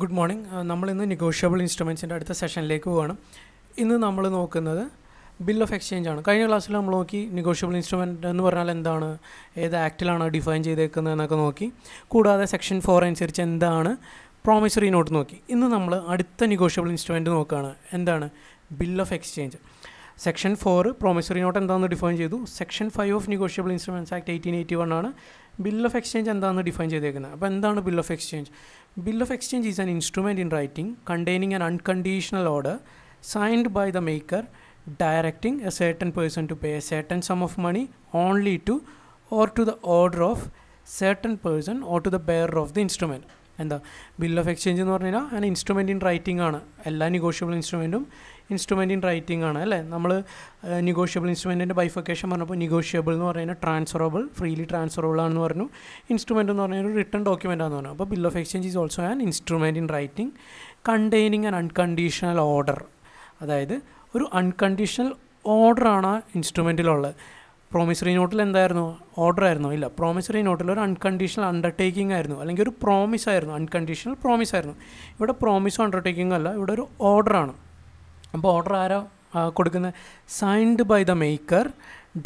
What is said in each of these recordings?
Good morning നമ്മൾ ഇന്ന് negotiable ഇൻസ്ട്രുമെൻസിൻ്റെ അടുത്ത സെഷനിലേക്ക് പോകണം ഇന്ന് നമ്മൾ നോക്കുന്നത് ബിൽ ഓഫ് എക്സ്ചേഞ്ച് ആണ് കഴിഞ്ഞ ക്ലാസ്സിൽ നമ്മൾ നോക്കി നെഗോഷ്യബിൾ ഇൻസ്ട്രുമെൻ്റ് എന്ന് പറഞ്ഞാൽ എന്താണ് ഏത് ആക്റ്റിലാണ് ഡിഫൈൻ ചെയ്തേക്കുന്നത് എന്നൊക്കെ നോക്കി കൂടാതെ സെക്ഷൻ ഫോർ അനുസരിച്ച് എന്താണ് പ്രോമിസറി നോട്ട് നോക്കി ഇന്ന് നമ്മൾ അടുത്ത നെഗോഷ്യബിൾ ഇൻസ്ട്രുമെൻറ്റ് നോക്കുകയാണ് എന്താണ് bill of exchange section 4 promissory note and define jayadu. section 5 of negotiable instruments act 1881 anana. bill of exchange and define jayadu. bill of exchange bill of exchange is an instrument in writing containing an unconditional order signed by the maker directing a certain person to pay a certain sum of money only to or to the order of certain person or to the bearer of the instrument എന്താ bill of exchange എന്ന് പറഞ്ഞു കഴിഞ്ഞാൽ അതിന് instrument in writing ആണ് എല്ലാ negotiable ഇൻസ്ട്രുമെൻറ്റും instrument in writing ആണ് അല്ലേ നമ്മൾ നെഗോഷ്യബിൾ ഇൻസ്ട്രുമെൻറ്റിൻ്റെ ബൈഫക്കേഷൻ പറഞ്ഞപ്പോൾ നെഗോഷ്യബിൾ എന്ന് പറയുന്നത് ട്രാൻസ്ഫറബിൾ ഫ്രീലി ട്രാൻസ്ഫറബിൾ ആണെന്ന് പറഞ്ഞു ഇൻസ്ട്രുമെൻറ്റ് എന്ന് പറഞ്ഞാൽ ഒരു റിട്ടേൺ ഡോക്യുമെൻ്റ് ആണെന്ന് പറഞ്ഞു അപ്പോൾ bill of exchange is also an instrument in writing containing an unconditional order അതായത് ഒരു അൺകണ്ടീഷണൽ ഓർഡറാണ് ആ ഇൻസ്ട്രുമെൻറ്റിലുള്ളത് പ്രോമിസറി നോട്ടിൽ എന്തായിരുന്നു ഓർഡർ ആയിരുന്നു ഇല്ല പ്രോമിസറി നോട്ടിൽ ഒരു അൺകണ്ടീഷണൽ അണ്ടർടേക്കിംഗ് ആയിരുന്നു അല്ലെങ്കിൽ ഒരു പ്രോമിസ് ആയിരുന്നു അൺകണ്ടീഷണൽ പ്രോമിസ് ആയിരുന്നു ഇവിടെ പ്രോമിസ് അണ്ടർടേക്കിംഗ് അല്ല ഇവിടെ ഒരു ഓർഡറാണ് അപ്പോൾ ഓർഡർ ആരാ കൊടുക്കുന്നത് signed by the maker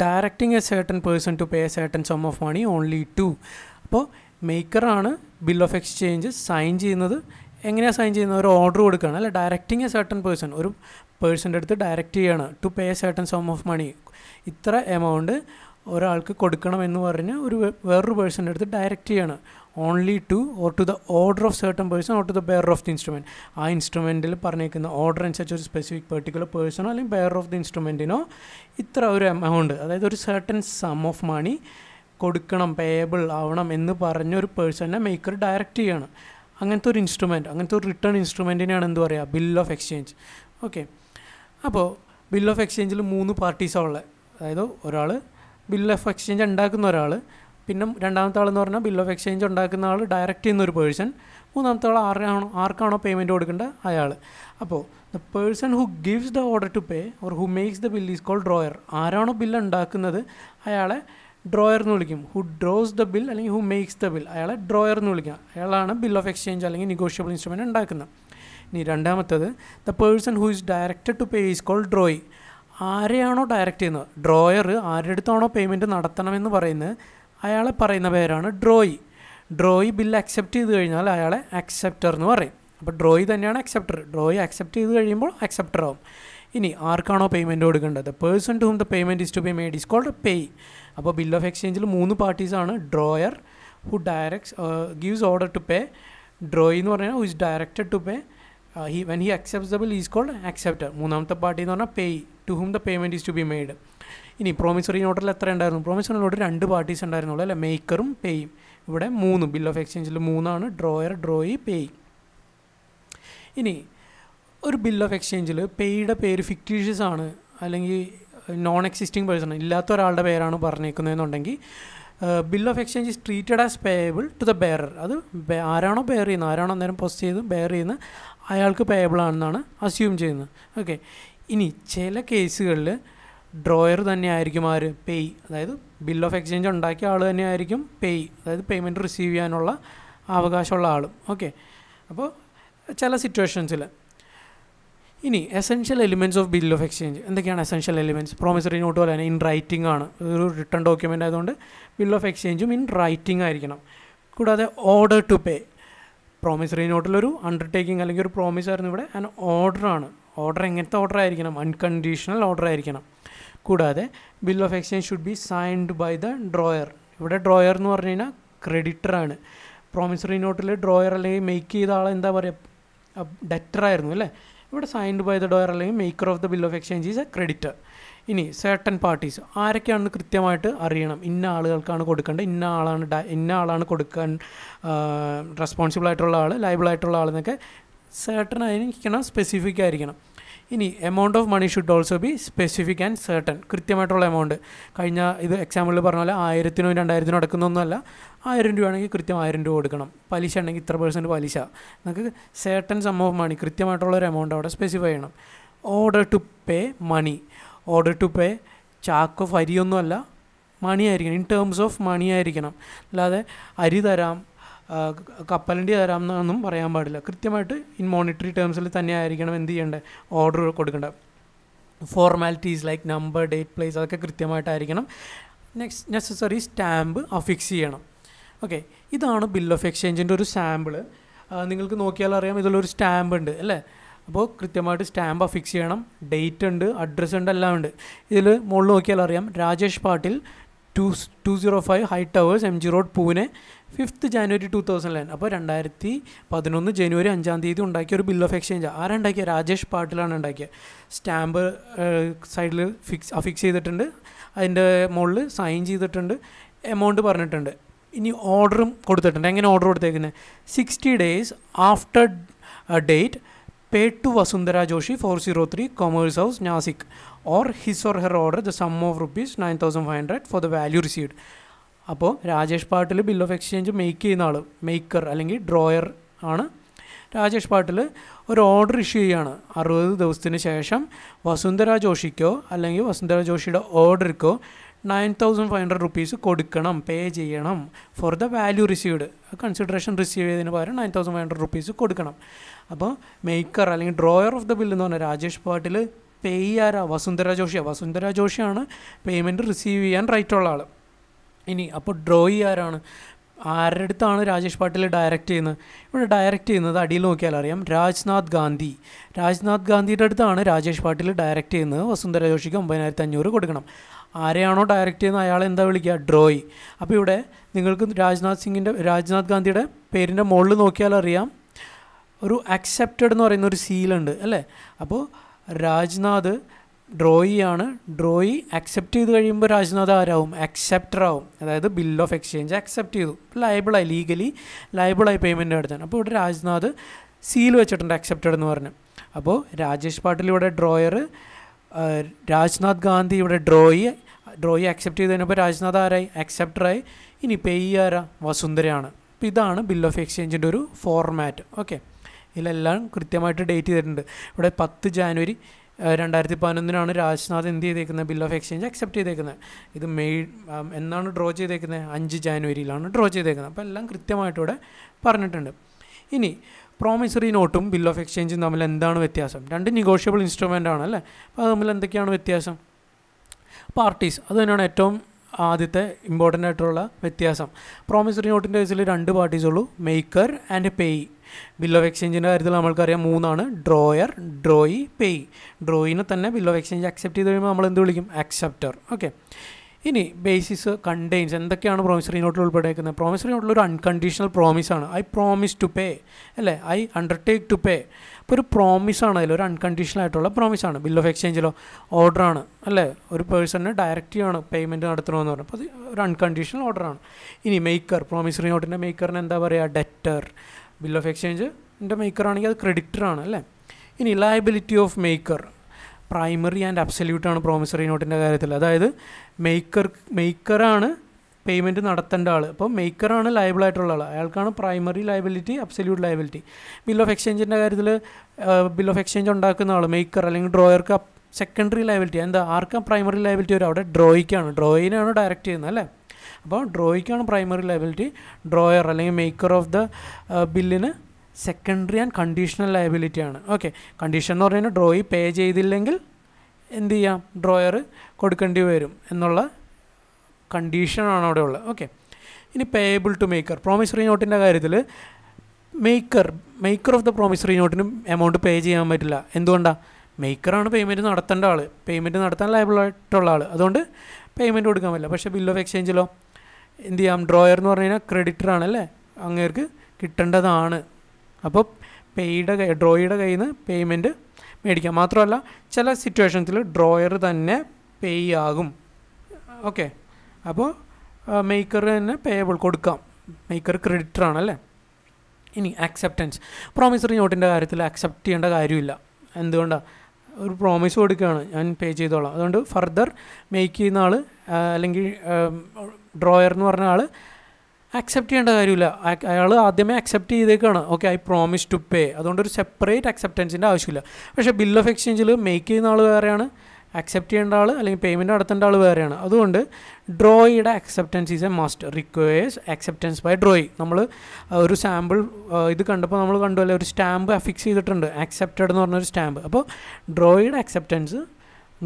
directing a certain person to pay a certain sum of money only to അപ്പോൾ മേക്കറാണ് ബിൽ ഓഫ് എക്സ്ചേഞ്ച് സൈൻ ചെയ്യുന്നത് എങ്ങനെയാണ് സൈൻ ചെയ്യുന്നത് ഒരു ഓർഡർ കൊടുക്കുകയാണ് അല്ലെ ഡയറക്റ്റിംഗ് എ സേർട്ടൺ പേഴ്സൺ ഒരു പേഴ്സൻ്റെ അടുത്ത് ഡയറക്റ്റ് ചെയ്യുകയാണ് to pay a certain sum of money ഇത്ര എമൗണ്ട് ഒരാൾക്ക് കൊടുക്കണം എന്ന് പറഞ്ഞ് ഒരു വേറൊരു പേഴ്സൻ്റെ അടുത്ത് ഡയറക്റ്റ് ചെയ്യണം only to or to the order of certain person or to the bearer of the instrument ആ ഇൻസ്ട്രുമെൻറ്റിൽ പറഞ്ഞേക്കുന്ന ഓർഡർ അനുസരിച്ച് ഒരു സ്പെസിഫിക് പെർട്ടിക്കുലർ പേഴ്സണോ അല്ലെങ്കിൽ ബെയർ ഓഫ് ദി ഇൻസ്ട്രുമെൻറ്റിനോ ഇത്ര ഒരു എമൗണ്ട് അതായത് ഒരു സർട്ടൺ സം ഓഫ് മണി കൊടുക്കണം പേയബിൾ ആവണം എന്ന് പറഞ്ഞ ഒരു പേഴ്സണിനെ മേക്കർ ഡയറക്റ്റ് ചെയ്യണം അങ്ങനത്തെ ഒരു ഇൻസ്ട്രുമെൻറ്റ് അങ്ങനത്തെ ഒരു റിട്ടേൺ ഇൻസ്ട്രുമെൻറ്റിനെയാണ് എന്ത് പറയുക ബിൽ ഓഫ് എക്സ്ചേഞ്ച് ഓക്കെ അപ്പോൾ ബിൽ ഓഫ് എക്സ്ചേഞ്ചിൽ മൂന്ന് പാർട്ടീസാണ് ഉള്ളത് അതായത് ഒരാൾ ബിൽ ഓഫ് എക്സ്ചേഞ്ച് ഉണ്ടാക്കുന്ന ഒരാൾ പിന്നെ രണ്ടാമത്തെ ആളെന്ന് പറഞ്ഞാൽ ബിൽ ഓഫ് എക്സ്ചേഞ്ച് ഉണ്ടാക്കുന്ന ആൾ ഡയറക്റ്റ് ചെയ്യുന്ന ഒരു പേഴ്സൺ മൂന്നാമത്തെ ആൾ ആരാണോ ആർക്കാണോ പേയ്മെൻറ്റ് കൊടുക്കേണ്ടത് അയാൾ അപ്പോൾ the person who gives the order to pay or who makes the bill is call drawer ആരാണോ ബില്ല് ഉണ്ടാക്കുന്നത് അയാളെ ഡ്രോയർ എന്ന് വിളിക്കും ഹു ഡ്രോസ് ദ ബിൽ അല്ലെങ്കിൽ ഹു മേക്സ് ദ ബിൽ അയാളെ ഡ്രോയർ എന്ന് വിളിക്കാം അയാളാണ് ബിൽ ഓഫ് എക്സ്ചേഞ്ച് അല്ലെങ്കിൽ നെഗോഷ്യബിൾ ഇൻസ്ട്രുമെൻറ്റ് ഉണ്ടാക്കുന്നത് ഇനി രണ്ടാമത്തത് the person who is directed to pay is call drawee ആരെയാണോ ഡയറക്റ്റ് ചെയ്യുന്നത് ഡ്രോയർ ആരുടെ അടുത്താണോ പേയ്മെൻറ്റ് നടത്തണമെന്ന് പറയുന്നത് അയാളെ പറയുന്ന പേരാണ് ഡ്രോയി ഡ്രോയി ബില്ല് അക്സെപ്റ്റ് ചെയ്ത് കഴിഞ്ഞാൽ അയാളെ അക്സെപ്റ്റർ എന്ന് പറയും അപ്പോൾ ഡ്രോയി തന്നെയാണ് അക്സെപ്റ്റർ ഡ്രോയി അക്സെപ്റ്റ് ചെയ്ത് കഴിയുമ്പോൾ അക്സെപ്റ്റർ ആവും ഇനി ആർക്കാണോ പേയ്മെൻറ്റ് കൊടുക്കേണ്ടത് person to whom the payment is to pay made is called payee അപ്പോൾ ബിൽ ഓഫ് എക്സ്ചേഞ്ചിൽ മൂന്ന് പാർട്ടീസാണ് drawer who direct gives order to pay drawee എന്ന് പറഞ്ഞാൽ who is directed to pay he when he acceptable is called acceptor മൂന്നാമത്തെ party എന്ന് പറഞ്ഞാൽ payee to whom the payment is to be made ഇനി promissory നോട്ടിൽ എത്ര ഉണ്ടായിരുന്നു promissory നോട്ടിൽ രണ്ട് പാർട്ടീസ് ഉണ്ടായിരുന്നുള്ളൂ അല്ലേ മേക്കറും പേയും ഇവിടെ മൂന്ന് ബിൽ ഓഫ് എക്സ്ചേഞ്ചിൽ മൂന്നാണ് ഡ്രോയർ ഡ്രോയി പേ ഇനി ഒരു ബിൽ ഓഫ് എക്സ്ചേഞ്ചിൽ പേയുടെ പേര് ഫിക്റ്റീഷ്യസ് ആണ് അല്ലെങ്കിൽ നോൺ എക്സിസ്റ്റിംഗ് പേഴ്സൺ ഇല്ലാത്ത ഒരാളുടെ പേരാണ് പറഞ്ഞേക്കുന്നതെന്നുണ്ടെങ്കിൽ bill of exchange is treated as payable to the bearer അത് ആരാണോ ബെയർ ചെയ്യുന്നത് ആരാണോ അന്നേരം പോസ്റ്റ് ചെയ്ത് ബെയർ ചെയ്യുന്നത് അയാൾക്ക് പേയബിൾ ആണെന്നാണ് അസ്യൂം ചെയ്യുന്നത് ഓക്കെ ഇനി ചില കേസുകളിൽ ഡ്രോയർ തന്നെ ആയിരിക്കും ആര് പേയ് അതായത് ബിൽ ഓഫ് എക്സ്ചേഞ്ച് ഉണ്ടാക്കിയ ആൾ തന്നെ ആയിരിക്കും പേയ് അതായത് പേയ്മെൻറ്റ് റിസീവ് ചെയ്യാനുള്ള അവകാശമുള്ള ആളും ഓക്കെ അപ്പോൾ ചില സിറ്റുവേഷൻസിൽ ഇനി essential elements of bill of exchange എന്തൊക്കെയാണ് എസെൻഷ്യൽ എലിമെൻറ്റ്സ് പ്രോമിസറി നോട്ട് പോലെ തന്നെ ഇൻ റൈറ്റിംഗ് ആണ് ഒരു റിട്ടേൺ ഡോക്യുമെൻ്റ് ആയതുകൊണ്ട് ബിൽ ഓഫ് എക്സ്ചേഞ്ചും ഇൻ റൈറ്റിംഗ് ആയിരിക്കണം കൂടാതെ ഓർഡർ ടു പേ പ്രോമിസറി നോട്ടിലൊരു അണ്ടർടേക്കിംഗ് അല്ലെങ്കിൽ ഒരു പ്രോമിസ് ആയിരുന്നു ഇവിടെ ആൻഡ് ഓർഡറാണ് ഓർഡർ എങ്ങനത്തെ ഓർഡർ ആയിരിക്കണം അൺകണ്ടീഷണൽ ഓർഡർ ആയിരിക്കണം കൂടാതെ bill of exchange should be signed by the drawer ഇവിടെ ഡ്രോയർ എന്ന് പറഞ്ഞു കഴിഞ്ഞാൽ ക്രെഡിറ്ററാണ് പ്രോമിസറി നോട്ടിൽ ഡ്രോയർ അല്ലെങ്കിൽ മേക്ക് ചെയ്ത ആൾ എന്താ പറയുക ആയിരുന്നു അല്ലേ ഇവിടെ സൈൻഡ് ബൈ ദ ഡോയർ അല്ലെങ്കിൽ maker of the bill of exchange is a credit ഇനി സേർട്ടൺ പാർട്ടീസ് ആരൊക്കെയാണെന്ന് കൃത്യമായിട്ട് അറിയണം ഇന്ന ആളുകൾക്കാണ് കൊടുക്കേണ്ടത് ഇന്ന ആളാണ് ഡ ഇന്ന ആളാണ് കൊടുക്കാൻ റെസ്പോൺസിബിൾ ആയിട്ടുള്ള ആൾ ലൈബിൾ ആയിട്ടുള്ള ആളെന്നൊക്കെ സേർട്ടൺ ആയിരിക്കണം സ്പെസിഫിക് ആയിരിക്കണം ഇനി amount of money should also be specific and certain കൃത്യമായിട്ടുള്ള എമൗണ്ട് കഴിഞ്ഞ ഇത് എക്സാമ്പിളിൽ പറഞ്ഞ പോലെ ആയിരത്തിനോ രണ്ടായിരത്തിനോ അടക്കുന്നൊന്നുമല്ല ആയിരം രൂപയാണെങ്കിൽ കൃത്യം ആയിരം രൂപ കൊടുക്കണം പലിശ ഉണ്ടെങ്കിൽ ഇത്ര പേഴ്സൻറ്റ് പലിശ നമുക്ക് സെർട്ടൺ സം ഓഫ് മണി കൃത്യമായിട്ടുള്ള ഒരു എമൗണ്ട് അവിടെ സ്പെസിഫൈ ചെയ്യണം order to pay money order to pay ചാക്കോ അരിയൊന്നുമല്ല മണി ആയിരിക്കണം ഇൻ ടേംസ് ഓഫ് മണി ആയിരിക്കണം അല്ലാതെ അരി തരാം കപ്പലണ്ടി തരാമെന്നൊന്നും പറയാൻ പാടില്ല കൃത്യമായിട്ട് ഇൻ മോണിറ്ററി ടേംസിൽ തന്നെ ആയിരിക്കണം എന്ത് ചെയ്യേണ്ടത് ഓർഡർ കൊടുക്കേണ്ടത് formalities like number date place അതൊക്കെ കൃത്യമായിട്ടായിരിക്കണം നെക്സ്റ്റ് നെസസറി സ്റ്റാമ്പ് അഫിക്സ് ചെയ്യണം ഓക്കെ ഇതാണ് ബിൽ ഓഫ് എക്സ്ചേഞ്ചിൻ്റെ ഒരു സാമ്പിൾ നിങ്ങൾക്ക് നോക്കിയാൽ അറിയാം ഇതിലൊരു സ്റ്റാമ്പ് ഉണ്ട് അല്ലേ അപ്പോൾ കൃത്യമായിട്ട് സ്റ്റാമ്പ് അഫിക്സ് ചെയ്യണം ഡേറ്റ് ഉണ്ട് അഡ്രസ്സ് ഉണ്ട് എല്ലാം ഉണ്ട് ഇതിൽ മുകളിൽ നോക്കിയാൽ അറിയാം Rajesh Patil two two zero five high towers M G road Pune fifth January two thousand eleven അപ്പോൾ രണ്ടായിരത്തി പതിനൊന്ന് ജനുവരി അഞ്ചാം തീയതി ഉണ്ടാക്കിയ ഒരു ബിൽ ഓഫ് എക്സ്ചേഞ്ച് ആരുണ്ടാക്കിയ രാജേഷ് പാട്ടിലാണ് ഉണ്ടാക്കിയത് സ്റ്റാമ്പ് സൈഡിൽ ഫിക്സ് അഫിക്സ് ചെയ്തിട്ടുണ്ട് അതിൻ്റെ മുകളിൽ സൈൻ ചെയ്തിട്ടുണ്ട് എമൗണ്ട് പറഞ്ഞിട്ടുണ്ട് ഇനി ഓർഡറും കൊടുത്തിട്ടുണ്ട് എങ്ങനെ ഓർഡർ കൊടുത്തേക്കുന്നത് sixty days after date pay to Vasundhara Joshi four zero three commerce house Nashik or his or her order the sum of rupees nine thousand five hundred for the value received അപ്പോൾ രാജേഷ് പാട്ടിൽ bill of exchange make ചെയ്യുന്ന ആൾ maker അല്ലെങ്കിൽ drawer ആണ് രാജേഷ് പാട്ടിൽ ഒരു order issue ചെയ്യുകയാണ് അറുപത് ദിവസത്തിന് ശേഷം വസുന്ധര ജോഷിക്കോ അല്ലെങ്കിൽ വസുന്ധര ജോഷിയുടെ ഓർഡർക്കോ nine thousand five hundred rupees കൊടുക്കണം പേ ചെയ്യണം for the value received consideration receive ചെയ്തതിന് പകരം nine thousand five hundred rupees കൊടുക്കണം അപ്പോൾ മേക്കർ അല്ലെങ്കിൽ ഡ്രോയർ ഓഫ് ദ ബിൽ എന്ന് പറഞ്ഞാൽ രാജേഷ് പാട്ടിൽ പേ ചെയ്യാറാ വസുന്ധര ജോഷിയാണ് വസുന്ധര ജോഷിയാണ് പേയ്മെൻറ്റ് റിസീവ് ചെയ്യാൻ റൈറ്റുള്ള ആൾ ഇനി അപ്പോൾ ഡ്രോ ചെയ്യാറാണ് ആരുടെ അടുത്താണ് രാജേഷ് പാട്ടിൽ ഡയറക്റ്റ് ചെയ്യുന്നത് ഇവിടെ ഡയറക്റ്റ് ചെയ്യുന്നത് അടിയിൽ നോക്കിയാൽ അറിയാം രാജ്നാഥ് ഗാന്ധി രാജ്നാഥ് ഗാന്ധിയുടെ അടുത്താണ് രാജേഷ് പാട്ടിൽ ഡയറക്റ്റ് ചെയ്യുന്നത് വസുന്ധര ജോഷിക്ക് ഒമ്പതിനായിരത്തി അഞ്ഞൂറ് കൊടുക്കണം ആരെയാണോ ഡയറക്റ്റ് ചെയ്യുന്നത് അയാൾ എന്താ വിളിക്കുക ഡ്രോയി അപ്പോൾ ഇവിടെ നിങ്ങൾക്ക് രാജ്നാഥ് സിംഗിൻ്റെ രാജ്നാഥ് ഗാന്ധിയുടെ പേരിൻ്റെ മുകളിൽ നോക്കിയാൽ അറിയാം ഒരു അക്സെപ്റ്റഡ് എന്ന് പറയുന്ന ഒരു സീലുണ്ട് അല്ലേ അപ്പോൾ രാജ്നാഥ് ഡ്രോയി ആണ് ഡ്രോയി അക്സെപ്റ്റ് ചെയ്ത് കഴിയുമ്പോൾ രാജ്നാഥ് ആരാവും അക്സെപ്റ്റർ അതായത് ബിൽ ഓഫ് എക്സ്ചേഞ്ച് അക്സെപ്റ്റ് ചെയ്തു ലൈബിളായി ലീഗലി ലൈബിളായി പേയ്മെൻ്റ് നടത്താൻ അപ്പോൾ ഇവിടെ രാജ്നാഥ് സീൽ വെച്ചിട്ടുണ്ട് അക്സെപ്റ്റഡ് എന്ന് പറഞ്ഞു അപ്പോൾ രാജേഷ് പാട്ടിൽ ഇവിടെ ഡ്രോയർ രാജ്നാഥ് ഗാന്ധി ഇവിടെ ഡ്രോയി ഡ്രോയി അക്സെപ്റ്റ് ചെയ്ത് കഴിഞ്ഞപ്പോൾ രാജ്നാഥ് ആരായി അക്സെപ്റ്ററായി ഇനി പേയി ആരാ വസുന്ധരയാണ് അപ്പോൾ ഇതാണ് ബിൽ ഓഫ് എക്സ്ചേഞ്ചിൻ്റെ ഒരു ഫോർമാറ്റ് ഓക്കെ ഇതിലെല്ലാം കൃത്യമായിട്ട് ഡേറ്റ് ചെയ്തിട്ടുണ്ട് ഇവിടെ പത്ത് ജാനുവരി രണ്ടായിരത്തി പതിനൊന്നിനാണ് രാജ്നാഥ് എന്ത് ചെയ്തേക്കുന്നത് ബിൽ ഓഫ് എക്സ്ചേഞ്ച് അക്സെപ്റ്റ് ചെയ്തേക്കുന്നത് ഇത് മെയ് എന്നാണ് ഡ്രോ ചെയ്തേക്കുന്നത് അഞ്ച് ജാനുവരിയിലാണ് ഡ്രോ ചെയ്തേക്കുന്നത് അപ്പോൾ എല്ലാം കൃത്യമായിട്ടിവിടെ പറഞ്ഞിട്ടുണ്ട് ഇനി പ്രോമിസറി നോട്ടും ബിൽ ഓഫ് എക്സ്ചേഞ്ചും തമ്മിൽ എന്താണ് വ്യത്യാസം രണ്ട് നിഗോഷ്യബിൾ ഇൻസ്ട്രുമെൻ്റ് ആണ് അല്ലേ അപ്പോൾ അത് തമ്മിൽ എന്തൊക്കെയാണ് വ്യത്യാസം പാർട്ടീസ് അത് തന്നെയാണ് ഏറ്റവും ആദ്യത്തെ ഇമ്പോർട്ടൻ്റ് ആയിട്ടുള്ള വ്യത്യാസം പ്രോമിസറി നോട്ടിൻ്റെ കേസിൽ രണ്ട് പാർട്ടീസ് ഉള്ളൂ maker and payee bill of എക്സ്ചേഞ്ചിൻ്റെ കാര്യത്തിൽ നമ്മൾക്കറിയാം മൂന്നാണ് ഡ്രോയർ ഡ്രോയി പേയ് ഡ്രോയിനെ തന്നെ ബിൽ ഓഫ് എക്സ്ചേഞ്ച് അക്സെപ്റ്റ് ചെയ്ത് കഴിയുമ്പോൾ നമ്മൾ എന്ത് വിളിക്കും അക്സെപ്റ്റർ ഓക്കെ ഇനി ബേസിസ് കണ്ടെയ്ൻസ് എന്തൊക്കെയാണ് പ്രോമിസറി നോട്ടിൽ ഉൾപ്പെടേക്കുന്നത് പ്രോമിസറി നോട്ടിൽ ഒരു അൺകണ്ടീഷണൽ പ്രോമിസാണ് ഐ പ്രോമിസ് ടു പേ അല്ലേ ഐ അണ്ടർടേക്ക് ടു പേ ഇപ്പോൾ ഒരു പ്രോമിസാണ് അതിൽ ഒരു അൺകണ്ടീഷണൽ ആയിട്ടുള്ള പ്രോമിസാണ് ബിൽ ഓഫ് എക്സ്ചേഞ്ചിലോ ഓർഡറാണ് അല്ലേ ഒരു പേഴ്സണിന് ഡയറക്റ്റ് ആണ് പേയ്മെൻറ്റ് നടത്തണമെന്ന് പറഞ്ഞു അപ്പോൾ അത് ഒരു അൺകണ്ടീഷണൽ ഓർഡറാണ് ഇനി മേക്കർ പ്രോമിസറി നോട്ടിൻ്റെ മേക്കറിന് എന്താ പറയുക ഡെറ്റർ ബിൽ ഓഫ് എക്സ്ചേഞ്ച് എൻ്റെ മേക്കർ ആണെങ്കിൽ അത് ആണ് അല്ലേ ഇനി liability of maker primary and അബ്സല്യൂട്ടാണ് പ്രോമിസറി നോട്ടിൻ്റെ കാര്യത്തിൽ അതായത് മെയ്ക്കർ മെയ്ക്കറാണ് പേയ്മെൻറ്റ് നടത്തേണ്ട ആൾ അപ്പോൾ മെയ്ക്കറാണ് ലൈബിളായിട്ടുള്ള ആൾ അയാൾക്കാണ് primary liability absolute liability bill of എക്സ്ചേഞ്ചിൻ്റെ കാര്യത്തിൽ ബിൽ ഓഫ് എക്സ്ചേഞ്ച് ഉണ്ടാക്കുന്ന ആൾ മെയ്ക്കർ അല്ലെങ്കിൽ ഡ്രോയർക്ക് സെക്കൻഡറി ലൈബിലിറ്റി എന്താ ആർക്കാണ് പ്രൈമറി ലൈബിലിറ്റി വരും അവിടെ ഡ്രോയിക്കാണ് ഡ്രോയിനാണ് ഡയറക്റ്റ് ചെയ്യുന്നത് അല്ലേ അപ്പോൾ ഡ്രോയിക്കാണ് പ്രൈമറി ലൈബിലിറ്റി ഡ്രോയർ അല്ലെങ്കിൽ മേക്കർ ഓഫ് ദ ബില്ലിന് സെക്കൻഡറി ആൻഡ് കണ്ടീഷണൽ ലയബിലിറ്റി ആണ് ഓക്കെ കണ്ടീഷൻ എന്ന് പറഞ്ഞാൽ ഡ്രോയി പേ ചെയ്തില്ലെങ്കിൽ എന്ത് ചെയ്യാം ഡ്രോയർ കൊടുക്കേണ്ടി വരും എന്നുള്ള കണ്ടീഷനാണ് അവിടെ ഉള്ളത് ഓക്കെ ഇനി പേയബിൾ ടു മേക്കർ പ്രോമിസറി നോട്ടിൻ്റെ കാര്യത്തിൽ maker maker of the promissory നോട്ടിന് എമൗണ്ട് പേ ചെയ്യാൻ പറ്റില്ല എന്തുകൊണ്ടാണ് മേക്കറാണ് പേയ്മെൻറ്റ് നടത്തേണ്ട ആൾ പേയ്മെൻറ്റ് നടത്താൻ ആയിട്ടുള്ള ആൾ അതുകൊണ്ട് പേയ്മെൻറ്റ് കൊടുക്കാൻ പറ്റില്ല പക്ഷേ ബില്ല് ഓഫ് എക്സ്ചേഞ്ചിലോ എന്ത് ചെയ്യാം ഡ്രോയർ എന്ന് പറഞ്ഞു കഴിഞ്ഞാൽ ക്രെഡിറ്റർ ആണല്ലേ അങ്ങേർക്ക് കിട്ടേണ്ടതാണ് അപ്പോൾ പേയുടെ ഡ്രോയുടെ കയ്യിൽ നിന്ന് പേയ്മെൻറ്റ് മേടിക്കാം മാത്രമല്ല ചില സിറ്റുവേഷൻസിൽ ഡ്രോയർ തന്നെ പേ ആകും ഓക്കെ അപ്പോൾ മേക്കർ തന്നെ പേയബിൾ കൊടുക്കാം മേക്കർ ക്രെഡിറ്റർ ആണല്ലേ ഇനി അക്സെപ്റ്റൻസ് പ്രോമിസറി നോട്ടിൻ്റെ കാര്യത്തിൽ അക്സെപ്റ്റ് ചെയ്യേണ്ട കാര്യമില്ല എന്തുകൊണ്ടാണ് ഒരു പ്രോമിസ് കൊടുക്കുകയാണ് ഞാൻ പേ ചെയ്തോളാം അതുകൊണ്ട് ഫർദർ മേക്ക് ചെയ്യുന്ന ആൾ അല്ലെങ്കിൽ ഡ്രോയർ എന്ന് പറഞ്ഞ ആൾ അക്സെപ്റ്റ് ചെയ്യേണ്ട കാര്യമില്ല അയാൾ ആദ്യമേ അക്സെപ്റ്റ് ചെയ്തേക്കാണ് okay I promise to pay അതുകൊണ്ട് ഒരു സെപ്പറേറ്റ് അക്സെപ്റ്റൻസിൻ്റെ ആവശ്യമില്ല പക്ഷേ ബിൽ ഓഫ് എക്സ്ചേഞ്ചിൽ മേക്ക് ചെയ്യുന്ന ആൾ വേറെയാണ് അക്സെപ്റ്റ് ചെയ്യേണ്ട ആൾ അല്ലെങ്കിൽ പേയ്മെൻറ്റ് നടത്തേണ്ട ആൾ വേറെയാണ് അതുകൊണ്ട് ഡ്രോയിയുടെ acceptance is a must requires acceptance by drawee നമ്മൾ ഒരു സാമ്പിൾ ഇത് കണ്ടപ്പോൾ നമ്മൾ കണ്ടു അല്ലെ ഒരു സ്റ്റാമ്പ് അഫിക്സ് ചെയ്തിട്ടുണ്ട് അക്സെപ്റ്റഡ് എന്ന് പറഞ്ഞൊരു സ്റ്റാമ്പ് അപ്പോൾ ഡ്രോയിയുടെ അക്സെപ്റ്റൻസ്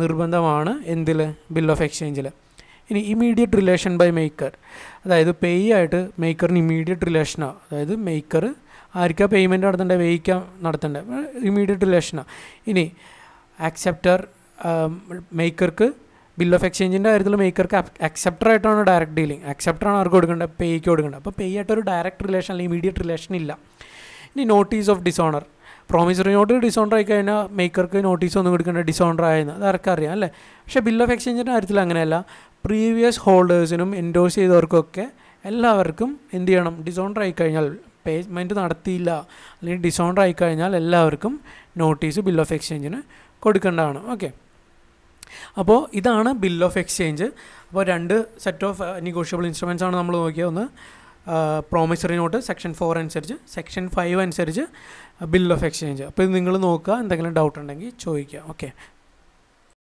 നിർബന്ധമാണ് എന്തിൽ ബിൽ ഓഫ് എക്സ്ചേഞ്ചിൽ ഇനി ഇമീഡിയറ്റ് റിലേഷൻ ബൈ മേക്കർ അതായത് പേ ആയിട്ട് മേക്കറിന് ഇമീഡിയറ്റ് റിലേഷനാണ് അതായത് മേക്കർ ആർക്കാ പേയ്മെൻറ്റ് നടത്തേണ്ടത് വേയിക്കാൻ നടത്തേണ്ടത് ഇമീഡിയറ്റ് റിലേഷനാണ് ഇനി ആക്സെപ്റ്റർ മേക്കർക്ക് ബിൽ ഓഫ് എക്സ്ചേഞ്ചിൻ്റെ കാര്യത്തിൽ മേക്കർക്ക് അക്സെപ്റ്റർ ആയിട്ടാണ് ഡയറക്റ്റ് ഡീലിംഗ് അക്സെപ്റ്ററാണ് ആർക്ക് കൊടുക്കേണ്ടത് പേയ്ക്ക് കൊടുക്കേണ്ടത് അപ്പോൾ പേ ആയിട്ട് ഒരു ഡയറക്റ്റ് റിലേഷൻ അല്ലെങ്കിൽ ഇമീഡിയറ്റ് റിലേഷൻ ഇല്ല ഇനി notice of dishonour promissory note dishonour ആയി കഴിഞ്ഞാൽ മേക്കർക്ക് നോട്ടീസ് ഒന്നും കൊടുക്കേണ്ട ഡിസോണർ ആയെന്ന് അത് ആർക്കറിയാം അല്ലേ പക്ഷേ ബിൽ ഓഫ് എക്സ്ചേഞ്ചിൻ്റെ കാര്യത്തിൽ അങ്ങനെയല്ല പ്രീവിയസ് ഹോൾഡേഴ്സിനും എൻഡോസ് ചെയ്തവർക്കൊക്കെ എല്ലാവർക്കും എന്ത് ചെയ്യണം ഡിസോണർ ആയി കഴിഞ്ഞാൽ പേയ്മെൻറ്റ് നടത്തിയില്ല അല്ലെങ്കിൽ ഡിസോണർ ആയി കഴിഞ്ഞാൽ എല്ലാവർക്കും നോട്ടീസ് ബിൽ ഓഫ് എക്സ്ചേഞ്ചിന് കൊടുക്കേണ്ടതാണ് ഓക്കെ അപ്പോൾ ഇതാണ് ബിൽ ഓഫ് എക്സ്ചേഞ്ച് അപ്പോൾ രണ്ട് സെറ്റ് ഓഫ് നെഗോഷ്യബിൾ ഇൻസ്ട്രുമെൻസ് ആണ് നമ്മൾ നോക്കിയത് ഒന്ന് പ്രോമിസറി നോട്ട് സെക്ഷൻ ഫോർ അനുസരിച്ച് സെക്ഷൻ ഫൈവ് അനുസരിച്ച് ബിൽ ഓഫ് എക്സ്ചേഞ്ച് അപ്പോൾ ഇത് നിങ്ങൾ നോക്കുക എന്തെങ്കിലും ഡൗട്ട് ഉണ്ടെങ്കിൽ ചോദിക്കുക ഓക്കെ